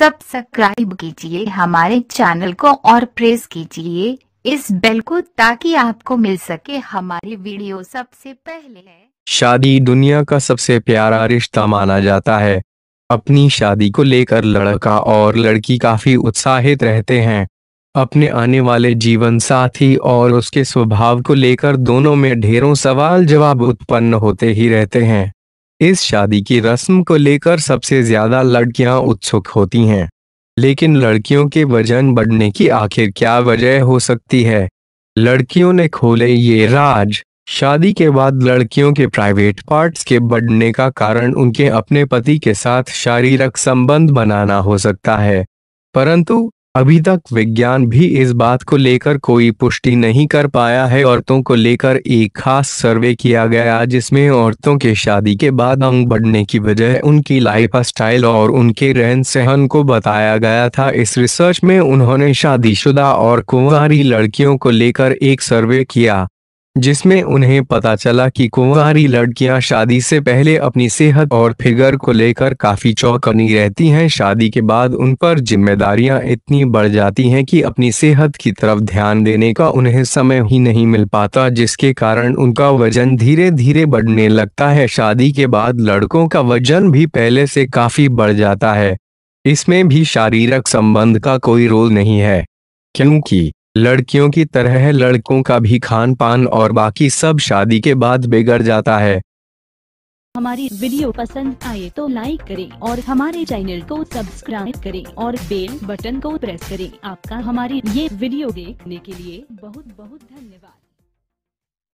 subscribe कीजिए हमारे channel को और प्रेस कीजिए इस बेल को ताकि आपको मिल सके हमारी वीडियो सबसे पहले शादी दुनिया का सबसे प्यारा रिश्ता माना जाता है अपनी शादी को लेकर लड़का और लड़की काफी उत्साहित रहते हैं अपने आने वाले जीवन साथी और उसके स्वभाव को लेकर दोनों में ढेरों सवाल जवाब उत्पन्न होते ही रहते हैं इस शादी की रस्म को लेकर सबसे ज्यादा लड़कियां उत्सुक होती हैं लेकिन लड़कियों के वजन बढ़ने की आखिर क्या वजह हो सकती है लड़कियों ने खोले ये राज शादी के बाद लड़कियों के प्राइवेट पार्ट्स के बढ़ने का कारण उनके अपने पति के साथ शारीरिक संबंध बनाना हो सकता है परंतु अभी तक विज्ञान भी इस बात को लेकर कोई पुष्टि नहीं कर पाया है औरतों को लेकर एक खास सर्वे किया गया जिसमें औरतों के शादी के बाद अंग बढ़ने की वजह उनकी लाइफ स्टाइल और उनके रहन सहन को बताया गया था इस रिसर्च में उन्होंने शादीशुदा और कुंवारी लड़कियों को लेकर एक सर्वे किया जिसमें उन्हें पता चला कि कुंवारी लड़कियां शादी से पहले अपनी सेहत और फिगर को लेकर काफी चौकनी रहती हैं शादी के बाद उन पर जिम्मेदारियां इतनी बढ़ जाती हैं कि अपनी सेहत की तरफ ध्यान देने का उन्हें समय ही नहीं मिल पाता जिसके कारण उनका वजन धीरे धीरे बढ़ने लगता है शादी के बाद लड़कों का वजन भी पहले से काफी बढ़ जाता है इसमें भी शारीरिक संबंध का कोई रोल नहीं है क्योंकि लड़कियों की तरह लड़कों का भी खान पान और बाकी सब शादी के बाद बिगड़ जाता है हमारी वीडियो पसंद आए तो लाइक करें और हमारे चैनल को सब्सक्राइब करें और बेल बटन को प्रेस करें आपका हमारी ये वीडियो देखने के लिए बहुत बहुत धन्यवाद